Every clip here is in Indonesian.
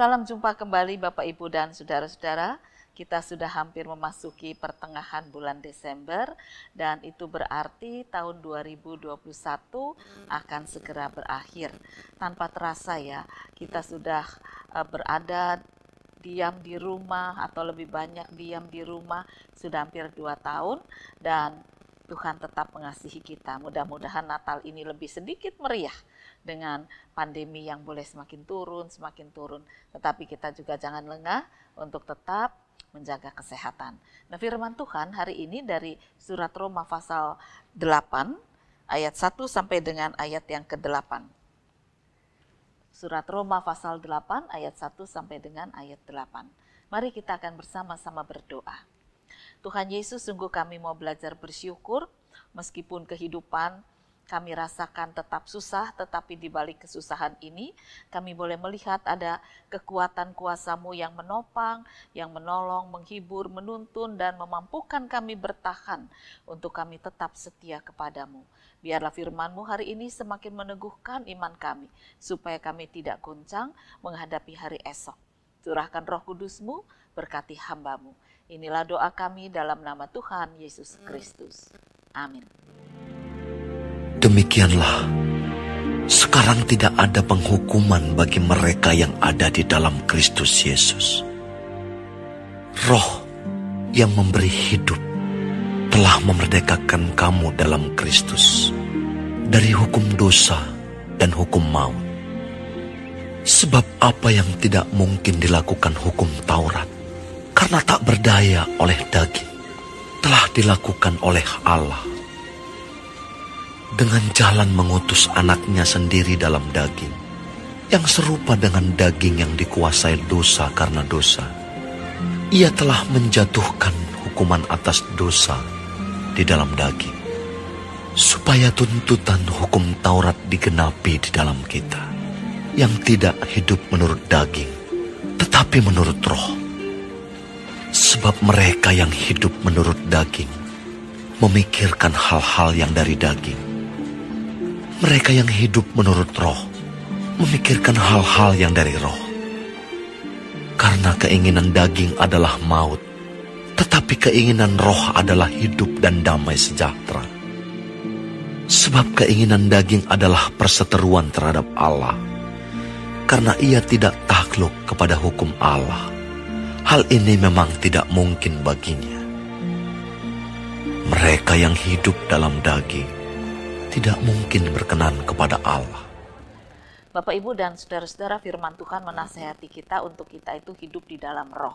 Salam jumpa kembali Bapak Ibu dan saudara-saudara. Kita sudah hampir memasuki pertengahan bulan Desember dan itu berarti tahun 2021 akan segera berakhir. Tanpa terasa ya, kita sudah eh, berada diam di rumah atau lebih banyak diam di rumah sudah hampir dua tahun dan Tuhan tetap mengasihi kita. Mudah-mudahan Natal ini lebih sedikit meriah dengan pandemi yang boleh semakin turun, semakin turun. Tetapi kita juga jangan lengah untuk tetap menjaga kesehatan. Nah firman Tuhan hari ini dari surat Roma pasal 8 ayat 1 sampai dengan ayat yang ke-8. Surat Roma pasal 8 ayat 1 sampai dengan ayat 8. Mari kita akan bersama-sama berdoa. Tuhan Yesus, sungguh kami mau belajar bersyukur meskipun kehidupan kami rasakan tetap susah, tetapi di balik kesusahan ini kami boleh melihat ada kekuatan kuasamu yang menopang, yang menolong, menghibur, menuntun, dan memampukan kami bertahan untuk kami tetap setia kepadamu. Biarlah firmanmu hari ini semakin meneguhkan iman kami, supaya kami tidak goncang menghadapi hari esok. Curahkan roh kudusmu, berkati hambamu. Inilah doa kami dalam nama Tuhan Yesus Kristus. Amin. Demikianlah, sekarang tidak ada penghukuman bagi mereka yang ada di dalam Kristus Yesus. Roh yang memberi hidup telah memerdekakan kamu dalam Kristus dari hukum dosa dan hukum maut. Sebab apa yang tidak mungkin dilakukan hukum Taurat karena tak berdaya oleh daging, telah dilakukan oleh Allah. Dengan jalan mengutus anaknya sendiri dalam daging, yang serupa dengan daging yang dikuasai dosa karena dosa. Ia telah menjatuhkan hukuman atas dosa di dalam daging, supaya tuntutan hukum Taurat digenapi di dalam kita, yang tidak hidup menurut daging, tetapi menurut roh Sebab mereka yang hidup menurut daging memikirkan hal-hal yang dari daging. Mereka yang hidup menurut roh memikirkan hal-hal yang dari roh. Karena keinginan daging adalah maut, tetapi keinginan roh adalah hidup dan damai sejahtera. Sebab keinginan daging adalah perseteruan terhadap Allah, karena ia tidak takluk kepada hukum Allah Hal ini memang tidak mungkin baginya. Mereka yang hidup dalam daging tidak mungkin berkenan kepada Allah. Bapak Ibu dan saudara-saudara firman Tuhan menasehati kita untuk kita itu hidup di dalam roh.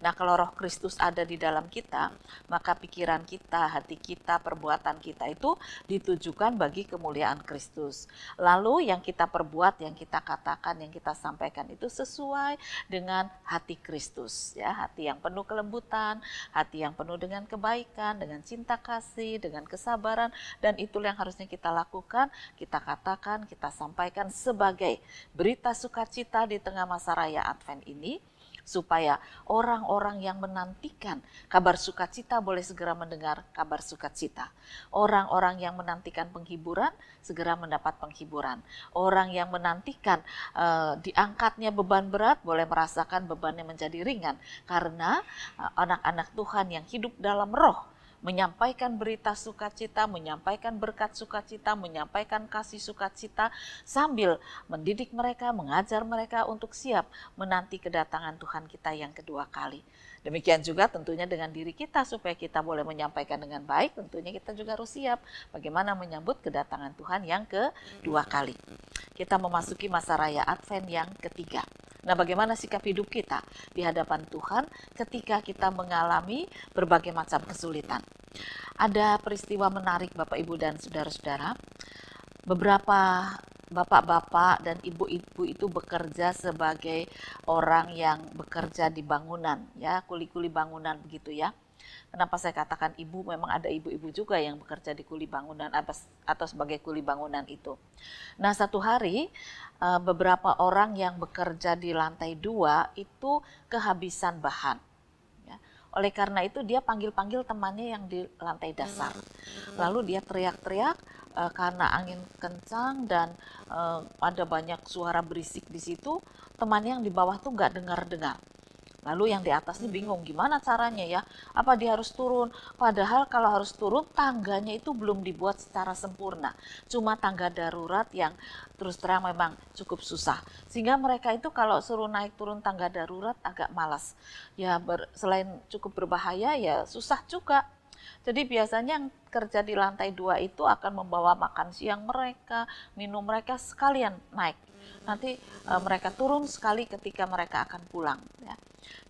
Nah, kalau roh Kristus ada di dalam kita, maka pikiran kita, hati kita, perbuatan kita itu ditujukan bagi kemuliaan Kristus. Lalu yang kita perbuat, yang kita katakan, yang kita sampaikan itu sesuai dengan hati Kristus, ya, hati yang penuh kelembutan, hati yang penuh dengan kebaikan, dengan cinta kasih, dengan kesabaran dan itulah yang harusnya kita lakukan, kita katakan, kita sampaikan sebagai berbagai berita sukacita di tengah masa raya Advent ini supaya orang-orang yang menantikan kabar sukacita boleh segera mendengar kabar sukacita. Orang-orang yang menantikan penghiburan segera mendapat penghiburan. Orang yang menantikan uh, diangkatnya beban berat boleh merasakan bebannya menjadi ringan karena eh, anak-anak Tuhan yang hidup dalam roh menyampaikan berita sukacita, menyampaikan berkat sukacita, menyampaikan kasih sukacita sambil mendidik mereka, mengajar mereka untuk siap menanti kedatangan Tuhan kita yang kedua kali. Demikian juga tentunya dengan diri kita supaya kita boleh menyampaikan dengan baik, tentunya kita juga harus siap bagaimana menyambut kedatangan Tuhan yang kedua kali. Kita memasuki masa raya Advent yang ketiga. Nah, bagaimana sikap hidup kita di hadapan Tuhan ketika kita mengalami berbagai macam kesulitan? Ada peristiwa menarik Bapak Ibu dan saudara-saudara. Beberapa bapak-bapak dan ibu-ibu itu bekerja sebagai orang yang bekerja di bangunan ya, kuli-kuli bangunan begitu ya. Kenapa saya katakan ibu? Memang ada ibu-ibu juga yang bekerja di kuli bangunan atau sebagai kuli bangunan itu. Nah, satu hari eh, beberapa orang yang bekerja di lantai dua itu kehabisan bahan. Oleh karena itu dia panggil-panggil temannya yang di lantai dasar. Lalu dia teriak-teriak uh, karena angin kencang dan uh, ada banyak suara berisik di situ. Temannya yang di bawah tuh nggak dengar-dengar. Lalu yang di atas ini bingung gimana caranya ya? Apa dia harus turun? Padahal kalau harus turun tangganya itu belum dibuat secara sempurna. Cuma tangga darurat yang terus terang memang cukup susah. Sehingga mereka itu kalau suruh naik turun tangga darurat agak malas. Ya ber, selain cukup berbahaya ya susah juga jadi biasanya yang kerja di lantai dua itu akan membawa makan siang mereka, minum mereka sekalian naik. Nanti e, mereka turun sekali ketika mereka akan pulang. Ya.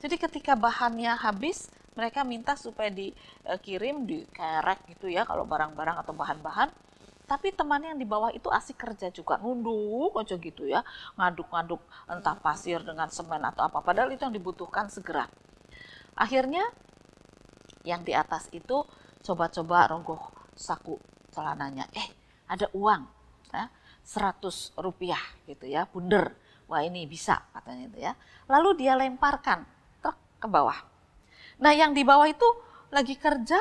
Jadi ketika bahannya habis, mereka minta supaya dikirim di gitu ya kalau barang-barang atau bahan-bahan. Tapi teman yang di bawah itu asik kerja juga, nunduk aja gitu ya, ngaduk-ngaduk entah pasir dengan semen atau apa. Padahal itu yang dibutuhkan segera. Akhirnya yang di atas itu coba-coba rogoh saku celananya. Eh, ada uang, ya, 100 rupiah gitu ya, bunder wah ini bisa katanya itu ya. Lalu dia lemparkan truk ke bawah. Nah yang di bawah itu lagi kerja,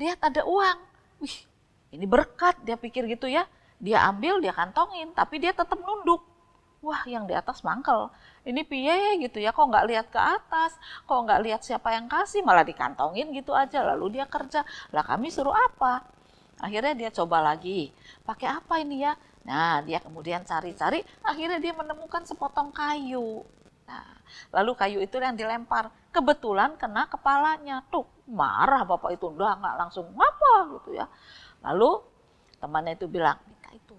lihat ada uang. Wih ini berkat dia pikir gitu ya. Dia ambil, dia kantongin, tapi dia tetap nunduk. Wah yang di atas mangkel, ini piye gitu ya, kok nggak lihat ke atas, kok nggak lihat siapa yang kasih, malah dikantongin gitu aja. Lalu dia kerja, lah kami suruh apa? Akhirnya dia coba lagi, pakai apa ini ya? Nah, dia kemudian cari-cari, akhirnya dia menemukan sepotong kayu. Nah, lalu kayu itu yang dilempar. Kebetulan kena kepalanya. Tuh, marah bapak itu. Udah nggak langsung, ngapa gitu ya. Lalu temannya itu bilang, itu.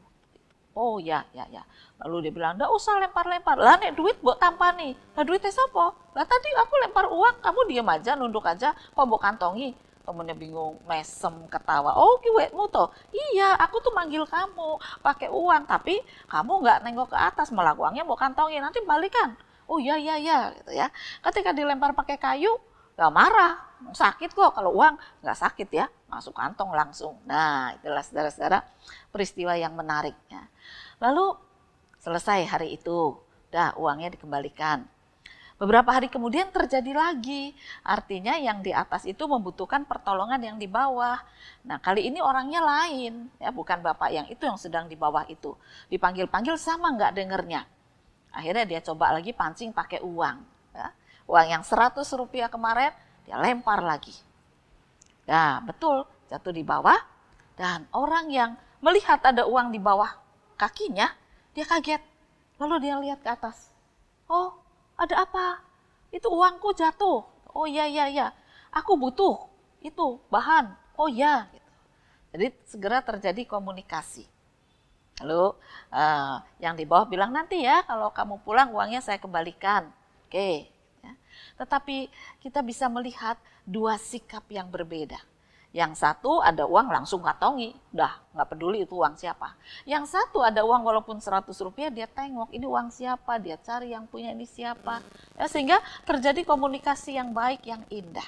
Oh ya, ya, ya. Lalu dia bilang, nggak usah lempar-lempar. Lah nek duit buat tampan nih. Lah duitnya siapa? Lah tadi aku lempar uang, kamu diam aja, nunduk aja. Kok mau kantongi? temennya bingung mesem ketawa oh kiwetmu toh iya aku tuh manggil kamu pakai uang tapi kamu nggak nengok ke atas malah uangnya mau kantongin nanti balikan oh iya iya iya gitu ya ketika dilempar pakai kayu nggak marah sakit kok kalau uang nggak sakit ya masuk kantong langsung nah itulah saudara-saudara peristiwa yang menariknya lalu selesai hari itu dah uangnya dikembalikan Beberapa hari kemudian terjadi lagi. Artinya yang di atas itu membutuhkan pertolongan yang di bawah. Nah, kali ini orangnya lain, ya bukan bapak yang itu yang sedang di bawah itu. Dipanggil-panggil sama nggak dengernya. Akhirnya dia coba lagi pancing pakai uang. Ya. Uang yang 100 rupiah kemarin dia lempar lagi. Nah, betul, jatuh di bawah. Dan orang yang melihat ada uang di bawah kakinya, dia kaget. Lalu dia lihat ke atas. Oh, ada apa? Itu uangku jatuh. Oh iya iya iya. Aku butuh itu bahan. Oh iya. Gitu. Jadi segera terjadi komunikasi. Lalu uh, yang di bawah bilang nanti ya kalau kamu pulang uangnya saya kembalikan. Oke. Ya. Tetapi kita bisa melihat dua sikap yang berbeda. Yang satu ada uang langsung katongi, dah nggak peduli itu uang siapa. Yang satu ada uang walaupun 100 rupiah dia tengok ini uang siapa, dia cari yang punya ini siapa. Ya, sehingga terjadi komunikasi yang baik, yang indah.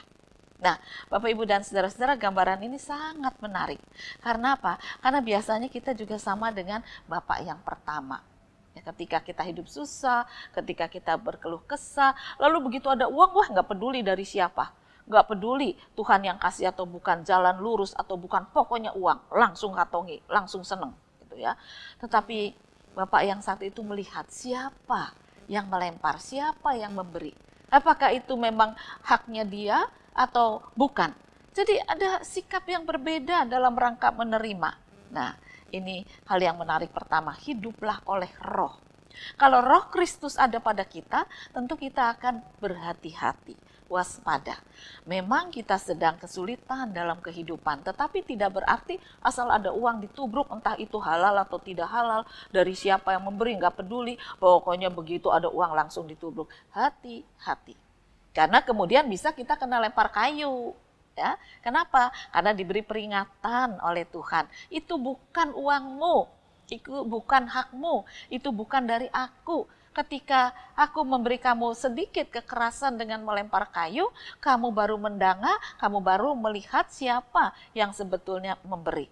Nah, Bapak Ibu dan saudara-saudara, gambaran ini sangat menarik. Karena apa? Karena biasanya kita juga sama dengan bapak yang pertama. Ya, ketika kita hidup susah, ketika kita berkeluh kesah, lalu begitu ada uang, wah nggak peduli dari siapa nggak peduli Tuhan yang kasih atau bukan, jalan lurus atau bukan, pokoknya uang, langsung katongi, langsung seneng gitu ya. Tetapi Bapak yang satu itu melihat siapa yang melempar, siapa yang memberi. Apakah itu memang haknya dia atau bukan? Jadi ada sikap yang berbeda dalam rangka menerima. Nah, ini hal yang menarik pertama, hiduplah oleh roh. Kalau roh Kristus ada pada kita, tentu kita akan berhati-hati waspada. Memang kita sedang kesulitan dalam kehidupan, tetapi tidak berarti asal ada uang ditubruk entah itu halal atau tidak halal, dari siapa yang memberi nggak peduli, pokoknya begitu ada uang langsung ditubruk. Hati-hati. Karena kemudian bisa kita kena lempar kayu. Ya, kenapa? Karena diberi peringatan oleh Tuhan. Itu bukan uangmu, itu bukan hakmu, itu bukan dari aku, ketika aku memberi kamu sedikit kekerasan dengan melempar kayu, kamu baru mendanga, kamu baru melihat siapa yang sebetulnya memberi.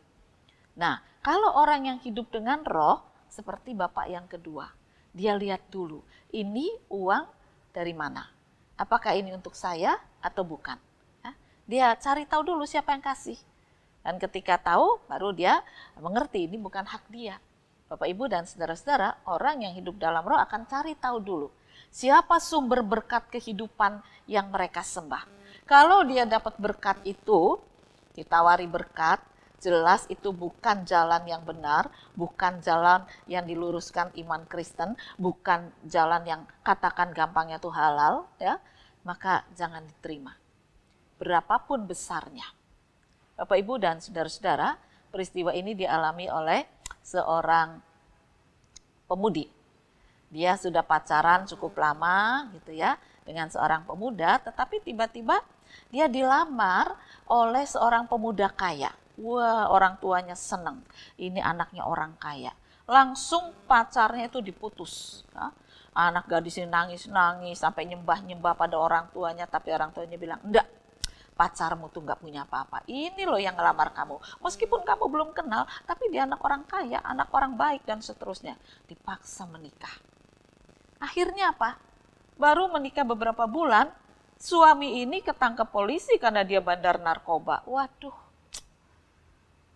Nah, kalau orang yang hidup dengan roh, seperti bapak yang kedua, dia lihat dulu, ini uang dari mana? Apakah ini untuk saya atau bukan? Ya, dia cari tahu dulu siapa yang kasih. Dan ketika tahu, baru dia mengerti ini bukan hak dia. Bapak Ibu dan saudara-saudara, orang yang hidup dalam roh akan cari tahu dulu siapa sumber berkat kehidupan yang mereka sembah. Kalau dia dapat berkat itu, ditawari berkat, jelas itu bukan jalan yang benar, bukan jalan yang diluruskan iman Kristen, bukan jalan yang katakan gampangnya itu halal, ya, maka jangan diterima. Berapapun besarnya. Bapak Ibu dan saudara-saudara, peristiwa ini dialami oleh seorang pemudi. Dia sudah pacaran cukup lama gitu ya dengan seorang pemuda, tetapi tiba-tiba dia dilamar oleh seorang pemuda kaya. Wah, orang tuanya seneng. Ini anaknya orang kaya. Langsung pacarnya itu diputus. Ya. Anak gadis ini nangis-nangis sampai nyembah-nyembah pada orang tuanya, tapi orang tuanya bilang, enggak, pacarmu tuh nggak punya apa-apa. Ini loh yang ngelamar kamu. Meskipun kamu belum kenal, tapi dia anak orang kaya, anak orang baik dan seterusnya. Dipaksa menikah. Akhirnya apa? Baru menikah beberapa bulan, suami ini ketangkep polisi karena dia bandar narkoba. Waduh,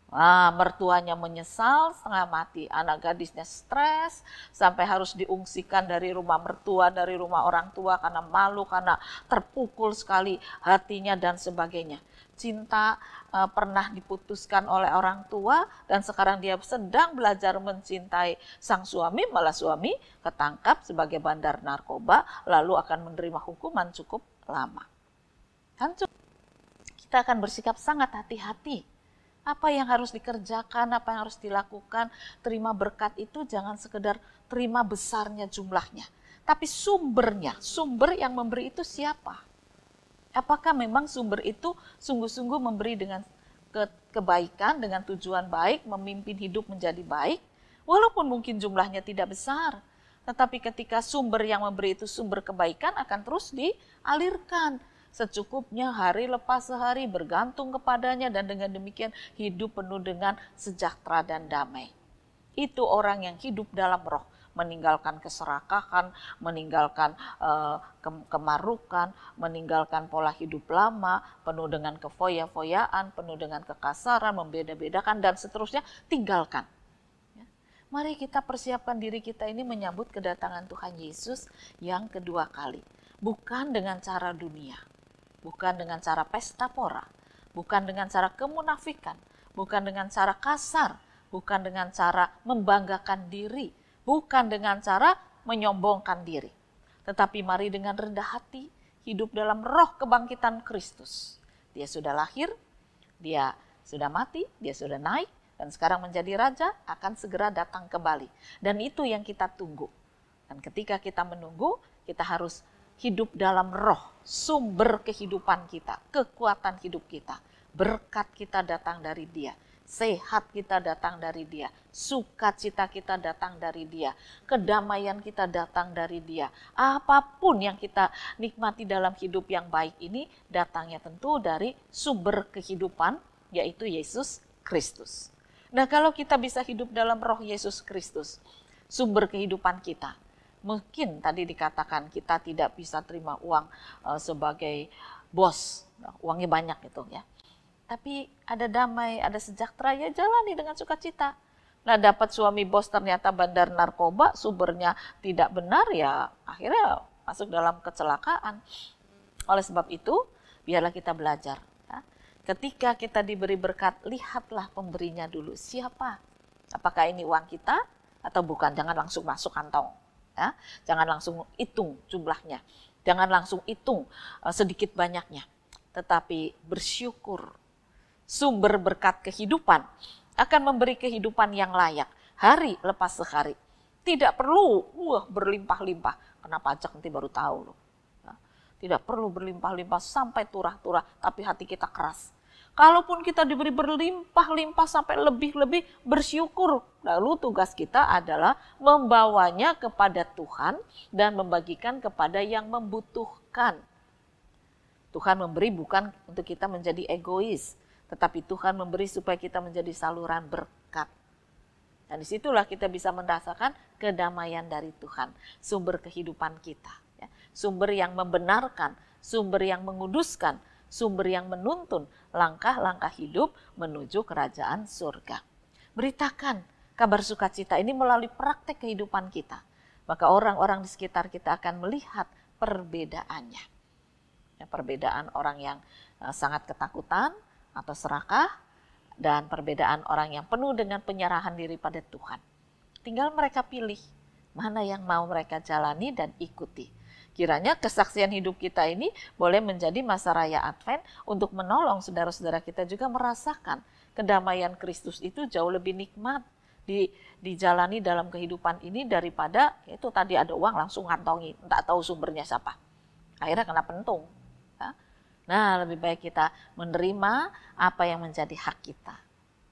Nah, mertuanya menyesal, setengah mati. Anak gadisnya stres, sampai harus diungsikan dari rumah mertua, dari rumah orang tua karena malu, karena terpukul sekali hatinya dan sebagainya. Cinta e, pernah diputuskan oleh orang tua dan sekarang dia sedang belajar mencintai sang suami, malah suami ketangkap sebagai bandar narkoba, lalu akan menerima hukuman cukup lama. Kan kita akan bersikap sangat hati-hati apa yang harus dikerjakan, apa yang harus dilakukan. Terima berkat itu jangan sekedar terima besarnya jumlahnya, tapi sumbernya, sumber yang memberi itu siapa? Apakah memang sumber itu sungguh-sungguh memberi dengan kebaikan, dengan tujuan baik, memimpin hidup menjadi baik? Walaupun mungkin jumlahnya tidak besar, tetapi ketika sumber yang memberi itu sumber kebaikan akan terus dialirkan secukupnya hari lepas sehari bergantung kepadanya dan dengan demikian hidup penuh dengan sejahtera dan damai. Itu orang yang hidup dalam roh, meninggalkan keserakahan, meninggalkan uh, kemarukan, meninggalkan pola hidup lama, penuh dengan kefoya-foyaan, penuh dengan kekasaran, membeda-bedakan dan seterusnya, tinggalkan. Ya. Mari kita persiapkan diri kita ini menyambut kedatangan Tuhan Yesus yang kedua kali, bukan dengan cara dunia bukan dengan cara pesta pora, bukan dengan cara kemunafikan, bukan dengan cara kasar, bukan dengan cara membanggakan diri, bukan dengan cara menyombongkan diri. Tetapi mari dengan rendah hati hidup dalam roh kebangkitan Kristus. Dia sudah lahir, dia sudah mati, dia sudah naik, dan sekarang menjadi raja akan segera datang kembali. Dan itu yang kita tunggu. Dan ketika kita menunggu, kita harus hidup dalam roh, sumber kehidupan kita, kekuatan hidup kita. Berkat kita datang dari dia, sehat kita datang dari dia, sukacita kita datang dari dia, kedamaian kita datang dari dia. Apapun yang kita nikmati dalam hidup yang baik ini datangnya tentu dari sumber kehidupan yaitu Yesus Kristus. Nah, kalau kita bisa hidup dalam roh Yesus Kristus, sumber kehidupan kita, mungkin tadi dikatakan kita tidak bisa terima uang uh, sebagai bos, nah, uangnya banyak gitu ya. Tapi ada damai, ada sejahtera, ya jalani dengan sukacita. Nah dapat suami bos ternyata bandar narkoba, sumbernya tidak benar ya akhirnya masuk dalam kecelakaan. Oleh sebab itu, biarlah kita belajar. Ya. Ketika kita diberi berkat, lihatlah pemberinya dulu. Siapa? Apakah ini uang kita atau bukan? Jangan langsung masuk kantong. Ya. Jangan langsung hitung jumlahnya, jangan langsung hitung eh, sedikit banyaknya, tetapi bersyukur. Sumber berkat kehidupan akan memberi kehidupan yang layak hari lepas sehari. Tidak perlu wah berlimpah-limpah. Kena pajak nanti baru tahu loh. Ya, tidak perlu berlimpah-limpah sampai turah-turah, tapi hati kita keras Kalaupun kita diberi berlimpah-limpah sampai lebih-lebih bersyukur. Lalu tugas kita adalah membawanya kepada Tuhan dan membagikan kepada yang membutuhkan. Tuhan memberi bukan untuk kita menjadi egois, tetapi Tuhan memberi supaya kita menjadi saluran berkat. Dan disitulah kita bisa merasakan kedamaian dari Tuhan, sumber kehidupan kita. Ya. Sumber yang membenarkan, sumber yang menguduskan, sumber yang menuntun langkah-langkah hidup menuju kerajaan surga. Beritakan kabar sukacita ini melalui praktek kehidupan kita. Maka orang-orang di sekitar kita akan melihat perbedaannya. Ya, perbedaan orang yang eh, sangat ketakutan atau serakah dan perbedaan orang yang penuh dengan penyerahan diri pada Tuhan. Tinggal mereka pilih mana yang mau mereka jalani dan ikuti Kiranya kesaksian hidup kita ini boleh menjadi masa raya Advent untuk menolong saudara-saudara kita juga merasakan kedamaian Kristus itu jauh lebih nikmat di dijalani dalam kehidupan ini daripada ya itu tadi ada uang langsung ngantongi, tak tahu sumbernya siapa. Akhirnya kena pentung. Ya. Nah, lebih baik kita menerima apa yang menjadi hak kita.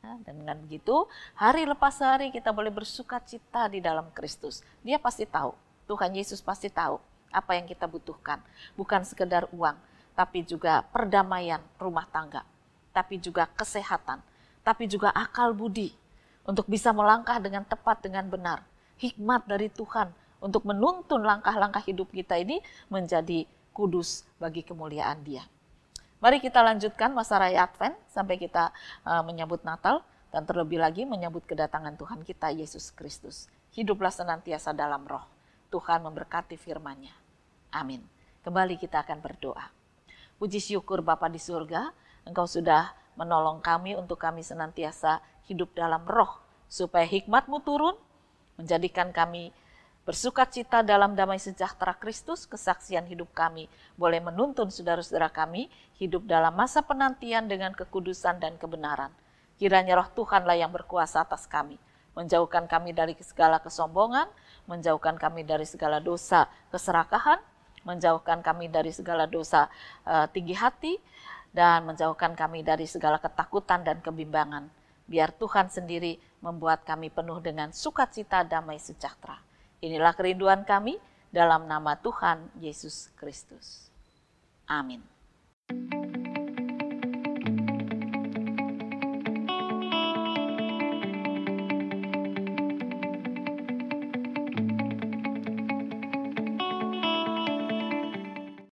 Ya. dan dengan begitu, hari lepas hari kita boleh bersuka cita di dalam Kristus. Dia pasti tahu, Tuhan Yesus pasti tahu apa yang kita butuhkan. Bukan sekedar uang, tapi juga perdamaian rumah tangga, tapi juga kesehatan, tapi juga akal budi untuk bisa melangkah dengan tepat dengan benar. Hikmat dari Tuhan untuk menuntun langkah-langkah hidup kita ini menjadi kudus bagi kemuliaan Dia. Mari kita lanjutkan masa raya Advent sampai kita eh, menyambut Natal dan terlebih lagi menyambut kedatangan Tuhan kita Yesus Kristus. Hiduplah senantiasa dalam roh. Tuhan memberkati firman-Nya. Amin. Kembali kita akan berdoa. Puji syukur Bapa di surga, Engkau sudah menolong kami untuk kami senantiasa hidup dalam roh, supaya hikmatmu turun, menjadikan kami bersuka cita dalam damai sejahtera Kristus, kesaksian hidup kami boleh menuntun saudara-saudara kami hidup dalam masa penantian dengan kekudusan dan kebenaran. Kiranya roh Tuhanlah yang berkuasa atas kami, menjauhkan kami dari segala kesombongan, menjauhkan kami dari segala dosa, keserakahan, menjauhkan kami dari segala dosa e, tinggi hati, dan menjauhkan kami dari segala ketakutan dan kebimbangan. Biar Tuhan sendiri membuat kami penuh dengan sukacita damai sejahtera. Inilah kerinduan kami dalam nama Tuhan Yesus Kristus. Amin. thank you